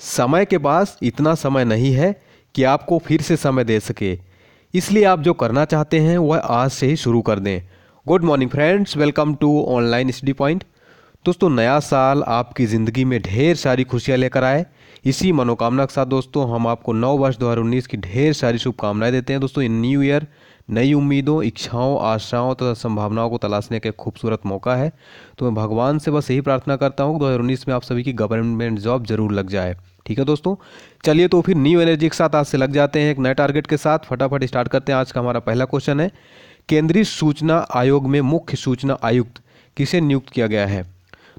समय के पास इतना समय नहीं है कि आपको फिर से समय दे सके इसलिए आप जो करना चाहते हैं वह आज से ही शुरू कर दें good morning friends welcome to online study point दोस्तों नया साल आपकी ज़िंदगी में ढेर सारी खुशियाँ लेकर आए इसी मनोकामना के साथ दोस्तों हम आपको नौ वर्ष दो की ढेर सारी शुभकामनाएं देते हैं दोस्तों इन न्यू ईयर नई उम्मीदों इच्छाओं आशाओं तथा संभावनाओं को तलाशने का एक खूबसूरत मौका है तो मैं भगवान से बस यही प्रार्थना करता हूँ दो हज़ार उन्नीस में आप सभी की गवर्नमेंट जॉब जरूर लग जाए ठीक है दोस्तों चलिए तो फिर न्यू एनर्जी के साथ आज से लग जाते हैं एक नए टारगेट के साथ फटाफट स्टार्ट करते हैं आज का हमारा पहला क्वेश्चन है केंद्रीय सूचना आयोग में मुख्य सूचना आयुक्त किसे नियुक्त किया गया है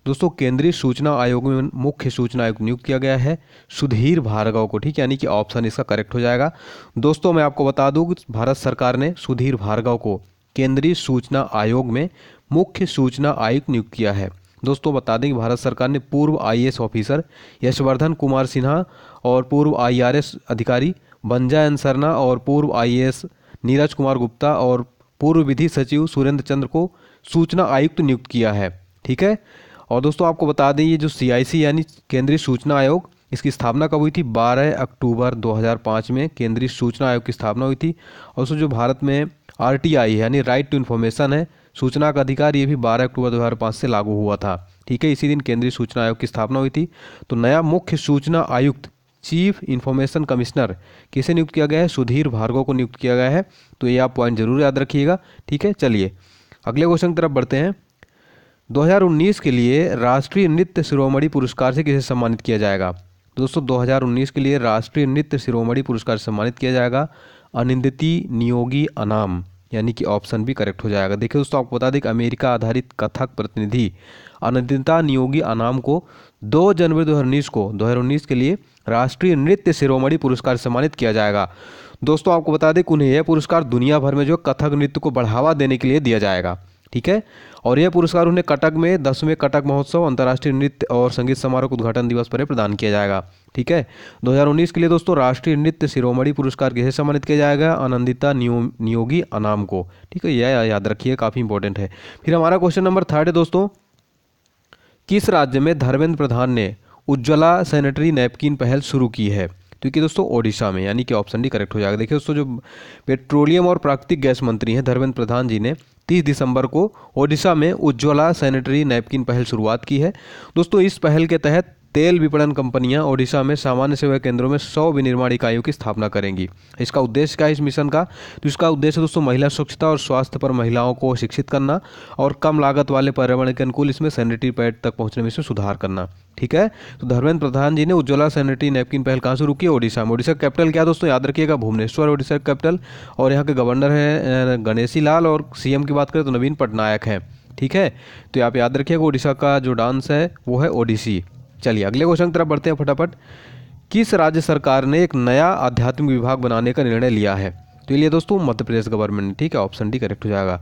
दोस्तों केंद्रीय सूचना आयोग में मुख्य सूचना आयुक्त नियुक्त किया गया है सुधीर भार्गव को ठीक यानी कि ऑप्शन इसका करेक्ट हो जाएगा दोस्तों मैं आपको बता दूँ भारत सरकार ने सुधीर भार्गव को केंद्रीय सूचना आयोग में मुख्य सूचना आयुक्त नियुक्त किया है दोस्तों बता दें कि भारत सरकार ने पूर्व आई ऑफिसर यशवर्धन कुमार सिन्हा और पूर्व आई अधिकारी बंजायन सरना और पूर्व आई नीरज कुमार गुप्ता और पूर्व विधि सचिव सुरेंद्र चंद्र को सूचना आयुक्त नियुक्त किया है ठीक है और दोस्तों आपको बता दें ये जो सी यानी केंद्रीय सूचना आयोग इसकी स्थापना कब हुई थी 12 अक्टूबर 2005 में केंद्रीय सूचना आयोग की स्थापना हुई थी और उसमें जो भारत में आर टी आई यानी राइट टू इन्फॉर्मेशन है सूचना का अधिकार ये भी 12 अक्टूबर 2005 से लागू हुआ था ठीक है इसी दिन केंद्रीय सूचना आयोग की स्थापना हुई थी तो नया मुख्य सूचना आयुक्त चीफ इन्फॉर्मेशन कमिश्नर किसे नियुक्त किया गया है सुधीर भार्गव को नियुक्त किया गया है तो ये आप पॉइंट जरूर याद रखिएगा ठीक है चलिए अगले क्वेश्चन की तरफ बढ़ते हैं 2019 के लिए राष्ट्रीय नृत्य शिरोमणि पुरस्कार से किसे सम्मानित किया जाएगा दोस्तों 2019 के लिए राष्ट्रीय नृत्य शिरोमणि पुरस्कार सम्मानित किया जाएगा अनिंदती नियोगी अनाम यानी कि ऑप्शन भी करेक्ट हो जाएगा देखिए दोस्तों आपको बता दें कि अमेरिका आधारित कथक प्रतिनिधि अनिंदिता नियोगी अनाम को 2 जनवरी 2019 को 2019 के लिए राष्ट्रीय नृत्य शिरोमणि पुरस्कार सम्मानित किया जाएगा दोस्तों आपको बता दें कि उन्हें यह पुरस्कार दुनिया भर में जो कथक नृत्य को बढ़ावा देने के लिए दिया जाएगा ठीक है और यह पुरस्कार उन्हें कटक में दसवें कटक महोत्सव अंतर्राष्ट्रीय नृत्य और संगीत समारोह उद्घाटन दिवस पर प्रदान किया जाएगा ठीक है 2019 के लिए दोस्तों राष्ट्रीय नृत्य शिरोमणि पुरस्कार किसे सम्मानित किया जाएगा आनंदिता नियो, नियोगी अनाम को ठीक है यह याद रखिए काफ़ी इंपॉर्टेंट है फिर हमारा क्वेश्चन नंबर थर्ड है दोस्तों किस राज्य में धर्मेंद्र प्रधान ने उज्ज्वला सैनिटरी नैपकिन पहल शुरू की है तो देखिए दोस्तों ओडिशा में यानी कि ऑप्शन डी करेक्ट हो जाएगा देखिए दोस्तों जो पेट्रोलियम और प्राकृतिक गैस मंत्री हैं धर्मेंद्र प्रधान जी ने तीस दिसंबर को ओडिशा में उज्ज्वला सैनिटरी नैपकिन पहल शुरुआत की है दोस्तों इस पहल के तहत तेल विपणन कंपनियां ओडिशा में सामान्य सेवा केंद्रों में सौ विनिर्माण इकाइयों की स्थापना करेंगी इसका उद्देश्य क्या है इस मिशन का तो इसका उद्देश्य दोस्तों महिला स्वच्छता और स्वास्थ्य पर महिलाओं को शिक्षित करना और कम लागत वाले पर्यावरण के अनुकूल इसमें सैनिटरी पैड तक पहुंचने में इसमें सुधार करना ठीक है तो धर्मेंद्र प्रधान जी ने उज्ज्वला सैनिटरी नैपकिन पहल कहाँ शुरू की ओडिशा में ओडिशा कैपिटल क्या दोस्तों याद रखिएगा भुवनेश्वर ओडिशा कैपिटल और यहाँ के गवर्नर हैं गणेशी लाल और सीएम की बात करें तो नवीन पटनायक हैं ठीक है तो आप याद रखिएगा ओडिशा का जो डांस है वो है ओडिसी चलिए अगले क्वेश्चन की तरफ बढ़ते हैं फटाफट किस राज्य सरकार ने एक नया आध्यात्मिक विभाग बनाने का निर्णय लिया है तो ये दोस्तों मध्य प्रदेश गवर्नमेंट ने ठीक है ऑप्शन डी करेक्ट हो जाएगा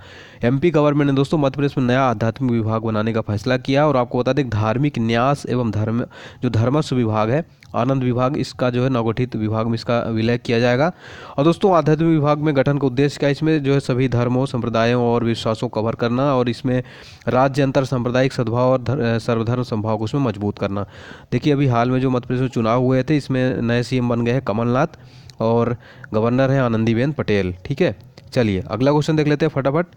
एमपी गवर्नमेंट ने दोस्तों मध्य प्रदेश में नया आध्यात्मिक विभाग बनाने का फैसला किया और आपको बता दें धार्मिक न्यास एवं धर्म जो धर्मस्व विभाग है आनंद विभाग इसका जो है नवगठित विभाग में इसका विलय किया जाएगा और दोस्तों आध्यात्मिक विभाग में गठन का उद्देश्य क्या इसमें जो है सभी धर्मों संप्रदायों और विश्वासों को कवर करना और इसमें राज्य अंतर सांप्रदायिक सद्भाव और सर्वधर्म संभाव को उसमें मजबूत करना देखिए अभी हाल में जो मध्य प्रदेश में चुनाव हुए थे इसमें नए सी बन गए हैं कमलनाथ और गवर्नर हैं आनंदीबेन पटेल ठीक है चलिए अगला क्वेश्चन देख लेते हैं फटाफट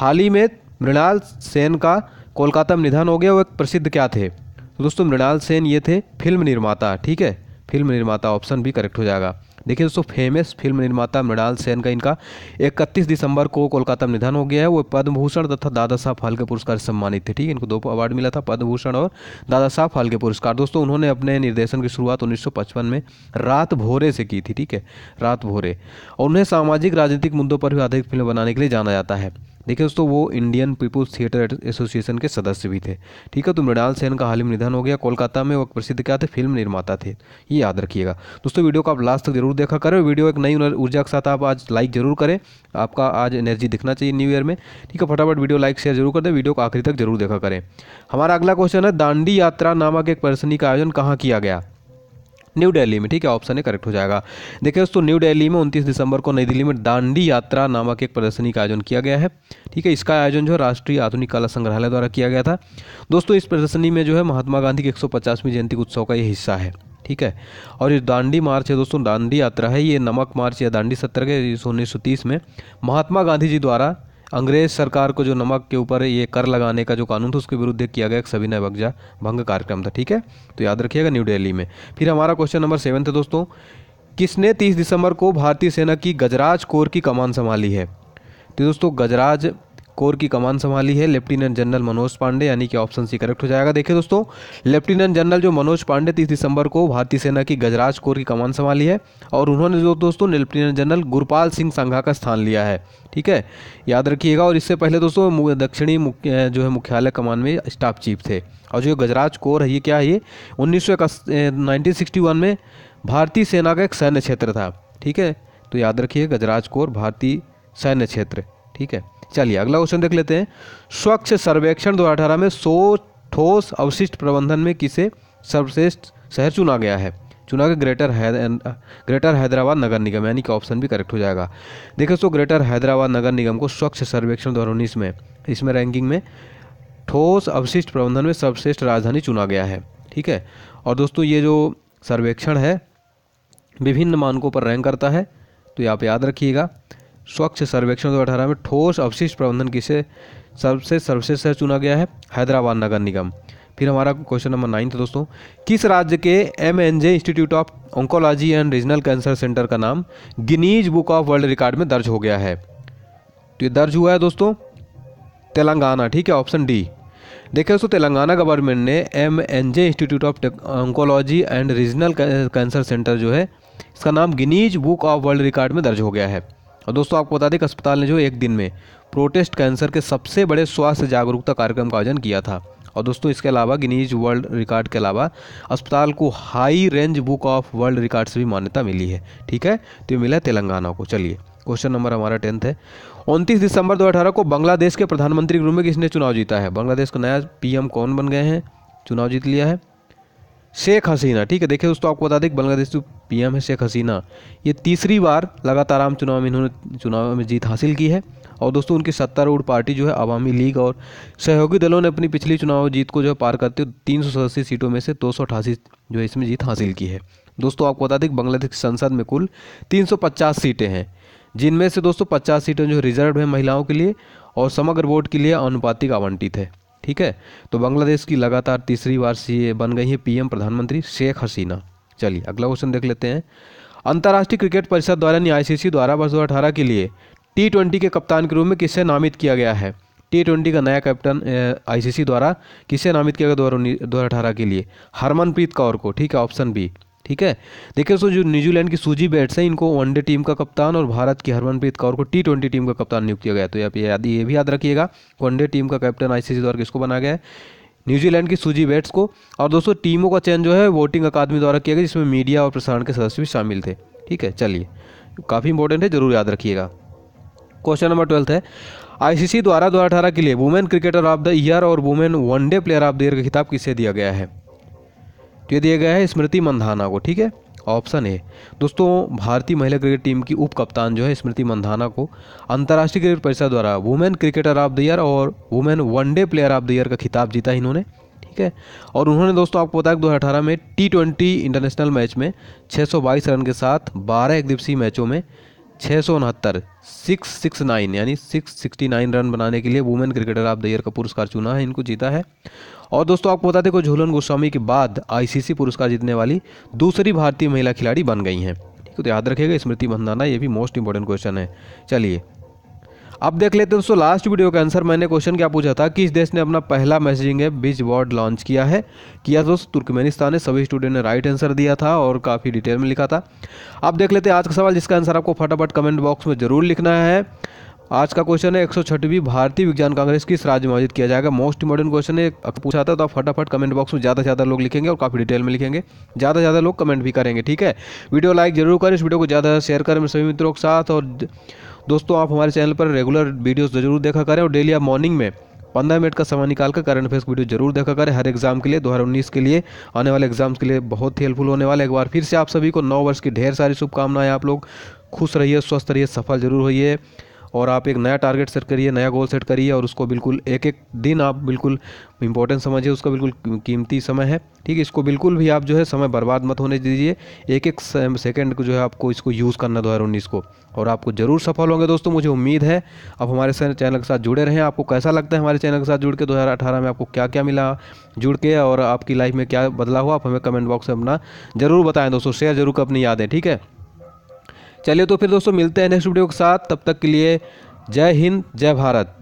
हाल ही में मृणाल सेन का कोलकाता में निधन हो गया वो एक प्रसिद्ध क्या थे दोस्तों मृणाल सेन ये थे फिल्म निर्माता ठीक है फिल्म निर्माता ऑप्शन भी करेक्ट हो जाएगा देखिए दोस्तों फेमस फिल्म निर्माता मृणाल सेन का इनका 31 दिसंबर को कोलकाता में निधन हो गया है वो पद्म भूषण तथा दादा साहब फाल्के पुरस्कार सम्मानित थे ठीक है इनको दो अवार्ड मिला था पद्म भूषण और दादा साहब फाल्के पुरस्कार दोस्तों उन्होंने अपने निर्देशन की शुरुआत उन्नीस में रात भोरे से की थी ठीक है रात भोरे और उन्हें सामाजिक राजनीतिक मुद्दों पर भी अधिक फिल्म बनाने के लिए जाना जाता है देखिए दोस्तों वो इंडियन पीपुल्स थिएटर एसोसिएशन के सदस्य भी थे ठीक है तो मृणाल सेन का हाल ही में निधन हो गया कोलकाता में वो प्रसिद्ध क्या थे फिल्म निर्माता थे ये याद रखिएगा दोस्तों वीडियो को आप लास्ट तक जरूर देखा करें वीडियो एक नई ऊर्जा के साथ आप आज लाइक जरूर करें आपका आज एनर्जी दिखना चाहिए न्यू ईयर में ठीक है फटाफट वीडियो लाइक शेयर जरूर कर दें वीडियो को आखिरी तक जरूर देखा करें हमारा अगला क्वेश्चन है दांडी यात्रा नामक एक प्रदर्शनी का आयोजन कहाँ किया गया न्यू दिल्ली में ठीक है ऑप्शन है करेक्ट हो जाएगा देखिए दोस्तों न्यू दिल्ली में उनतीस दिसंबर को नई दिल्ली में दांडी यात्रा नामक एक प्रदर्शनी का आयोजन किया गया है ठीक है इसका आयोजन जो है राष्ट्रीय आधुनिक कला संग्रहालय द्वारा किया गया था दोस्तों इस प्रदर्शनी में जो है महात्मा गांधी के एक जयंती उत्सव का ये हिस्सा है ठीक है और ये दांडी मार्च है दोस्तों दांडी यात्रा है ये नमक मार्च या दांडी सत्र के उन्नीस में महात्मा गांधी जी द्वारा अंग्रेज सरकार को जो नमक के ऊपर ये कर लगाने का जो कानून था उसके विरुद्ध किया गया एक सविनय बग्जा भंग कार्यक्रम था ठीक है तो याद रखिएगा न्यू दिल्ली में फिर हमारा क्वेश्चन नंबर सेवन था दोस्तों किसने 30 दिसंबर को भारतीय सेना की गजराज कोर की कमान संभाली है तो दोस्तों गजराज कोर की कमान संभाली है लेफ्टिनेंट जनरल मनोज पांडे यानी कि ऑप्शन सी करेक्ट हो जाएगा देखिए दोस्तों लेफ्टिनेंट जनरल जो मनोज पांडे तीस दिसंबर को भारतीय सेना की गजराज कोर की कमान संभाली है और उन्होंने जो दोस्तों लेफ्टिनेंट जनरल गुरपाल सिंह संघा का स्थान लिया है ठीक है याद रखिएगा और इससे पहले दोस्तों दक्षिणी जो है मुख्यालय कमान में स्टाफ चीफ थे और जो गजराज कोर है ये क्या है ये उन्नीस सौ में भारतीय सेना का एक सैन्य क्षेत्र था ठीक है तो याद रखिए गजराज कोर भारतीय सैन्य क्षेत्र ठीक है चलिए अगला क्वेश्चन देख लेते हैं स्वच्छ सर्वेक्षण दो अठारह में सो ठोस अवशिष्ट प्रबंधन में किसे सर्वश्रेष्ठ शहर चुना गया है चुना गया ग्रेटर है, ग्रेटर हैदराबाद नगर निगम यानी कि ऑप्शन भी करेक्ट हो जाएगा देखिए सो ग्रेटर हैदराबाद नगर निगम को स्वच्छ सर्वेक्षण दो हज़ार उन्नीस में इसमें रैंकिंग में ठोस अवशिष्ट प्रबंधन में सर्वश्रेष्ठ राजधानी चुना गया है ठीक है और दोस्तों ये जो सर्वेक्षण है विभिन्न मानकों पर रैंक करता है तो ये आप याद रखिएगा स्वच्छ सर्वेक्षण दो अठारह में ठोस अवशिष्ट प्रबंधन किसे सबसे सर्वश्रेष्ठ शहर चुना गया है हैदराबाद नगर निगम फिर हमारा क्वेश्चन नंबर नाइन था दोस्तों किस राज्य के M N J institute of oncology and regional cancer centre का नाम Guinness book of world record में दर्ज हो गया है तो ये दर्ज हुआ है दोस्तों तेलंगाना ठीक है ऑप्शन डी देखिए दोस्तों तेलंगाना गवर्नमेंट ने M N J institute of oncology and regional cancer centre जो है इसका नाम Guinness book of world record में दर्ज हो गया है और दोस्तों आपको बता दें कि अस्पताल ने जो एक दिन में प्रोटेस्ट कैंसर के सबसे बड़े स्वास्थ्य जागरूकता कार्यक्रम का आयोजन किया था और दोस्तों इसके अलावा गिनीज वर्ल्ड रिकॉर्ड के अलावा अस्पताल को high range book of world record से भी मान्यता मिली है ठीक है तो ये मिला है तेलंगाना को चलिए क्वेश्चन नंबर हमारा टेंथ है उनतीस दिसंबर दो को बांग्लादेश के प्रधानमंत्री के रूप में किसने चुनाव जीता है बांग्लादेश का नया पीएम कौन बन गए हैं चुनाव जीत लिया है शेख हसीना ठीक है देखिए दोस्तों आपको बता दें कि बांग्लादेश जो एम है शेख हसीना ये तीसरी बार लगातार आम चुनाव में इन्होंने चुनाव में जीत हासिल की है और दोस्तों उनकी सत्तारूढ़ पार्टी जो है आवामी लीग और सहयोगी दलों ने अपनी पिछली चुनाव जीत को जो है पार करते हुए तीन सीटों में से दो जो है इसमें जीत हासिल की है दोस्तों आपको बता दें कि बांग्लादेश संसद में कुल पचास सीटें हैं जिनमें से दोस्तों पचास सीटें जो रिजर्व हैं महिलाओं के लिए और समग्र वोट के लिए अनुपातिक आवंटित है ठीक है तो बांग्लादेश की लगातार तीसरी बार सी बन गई है पीएम प्रधानमंत्री शेख हसीना चलिए अगला क्वेश्चन देख लेते हैं अंतर्राष्ट्रीय क्रिकेट परिषद द्वारा यानी आईसीसी द्वारा वर्ष दो के लिए टी ट्वेंटी के कप्तान के रूप में किसे नामित किया गया है टी ट्वेंटी का नया कैप्टन आईसीसी द्वारा किसे नामित किया गया दो हज़ार अठारह के लिए हरमनप्रीत कौर को ठीक है ऑप्शन बी ठीक है देखिए दोस्तों जो न्यूजीलैंड की सूजी बैट्स हैं इनको वनडे टीम का कप्तान और भारत की हरमनप्रीत कौर को टी ट्वेंटी टीम का कप्तान नियुक्त किया गया तो आप याद ये भी याद रखिएगा वनडे टीम का कैप्टन आईसीसी द्वारा किसको बनाया गया है न्यूजीलैंड की सूजी बैट्स को और दोस्तों टीमों का चयन जो है वोटिंग अकादमी द्वारा किया गया जिसमें मीडिया और प्रसारण के सदस्य भी शामिल थे ठीक है चलिए काफ़ी इंपॉर्टेंट है जरूर याद रखिएगा क्वेश्चन नंबर ट्वेल्थ है आईसीसी द्वारा दो हज़ार अठारह के लिए women cricketer of the year और women one day player of the year का खिताब किसे दिया गया है तो ये दिया गया है स्मृति मंधाना को ठीक है ऑप्शन ए दोस्तों भारतीय महिला क्रिकेट टीम की उप कप्तान जो है स्मृति मंधाना को अंतर्राष्ट्रीय क्रिकेट परिषद द्वारा women cricketer of the year और women one day player of the year का खिताब जीता इन्होंने ठीक है और उन्होंने दोस्तों आपको बताया दो हज़ार में टी ट्वेंटी इंटरनेशनल मैच में छः रन के साथ बारह एक दिवसीय मैचों में छः सौ उनहत्तर सिक्स सिक्स नाइन यानी सिक्स सिक्सटी नाइन रन बनाने के लिए women cricketer of the year का पुरस्कार चुना है इनको जीता है और दोस्तों आपको बता दें कि झूलन गोस्वामी के बाद आईसीसी पुरस्कार जीतने वाली दूसरी भारतीय महिला खिलाड़ी बन गई हैं ठीक है तो याद रखेगा स्मृति मंदाना ये भी मोस्ट इंपॉर्टेंट क्वेश्चन है चलिए अब देख लेते हैं दोस्तों लास्ट वीडियो का आंसर मैंने क्वेश्चन क्या पूछा था किस देश ने अपना पहला मैसेजिंग एप बीज वर्ड लॉन्च किया है किया दोस्तों तुर्कमेनिस्तान ने सभी स्टूडेंट ने राइट आंसर दिया था और काफ़ी डिटेल में लिखा था अब देख लेते हैं आज का सवाल जिसका आंसर आपको फटाफट कमेंट बॉक्स में ज़रूर लिखना है आज का क्वेश्चन है एक भारतीय विज्ञान कांग्रेस किस राज्य में आयोजित किया जाएगा मोस्ट इंपॉर्टेंट क्वेश्चन है पूछा था तो आप फटाफट कमेंट बॉक्स में ज़्यादा से ज़्यादा लोग लिखेंगे और काफ़ी डिटेल में लिखेंगे ज़्यादा से ज़्यादा लोग कमेंट भी करेंगे ठीक है वीडियो लाइक जरूर करें इस वीडियो को ज़्यादा शेयर करें सभी मित्रों के साथ और दोस्तों आप हमारे चैनल पर रेगुलर वीडियोज़ जरूर देखा करें और डेली आप मॉर्निंग में पंद्रह मिनट का समय निकाल कर करंट अफेयर्स वीडियो जरूर देखा करें हर एग्जाम के लिए दो के लिए आने वाले एग्जाम्स के लिए बहुत ही हेल्पफुल होने वाला है एक बार फिर से आप सभी को नौ वर्ष की ढेर सारी शुभकामनाएं आप लोग खुश रहिए स्वस्थ रहिए सफल जरूर होइए और आप एक नया टारगेट सेट करिए नया गोल सेट करिए और उसको बिल्कुल एक एक दिन आप बिल्कुल इंपॉर्टेंट समझिए उसका बिल्कुल कीमती समय है ठीक है इसको बिल्कुल भी आप जो है समय बर्बाद मत होने दीजिए एक एक सेकेंड को जो है आपको इसको यूज़ करना दो हज़ार उन्नीस को और आपको ज़रूर सफल होंगे दोस्तों मुझे उम्मीद है आप हमारे चैनल के साथ जुड़े रहें आपको कैसा लगता है हमारे चैनल के साथ जुड़ के दो हज़ार अठारह में आपको क्या क्या मिला जुड़ के और आपकी लाइफ में क्या बदलाव हुआ आप हमें कमेंट बॉक्स में अपना ज़रूर बताएं दोस्तों शेयर जरूर कर अपनी यादें ठीक है चलिए तो फिर दोस्तों मिलते हैं नेक्स्ट वीडियो के साथ तब तक के लिए जय हिंद जय भारत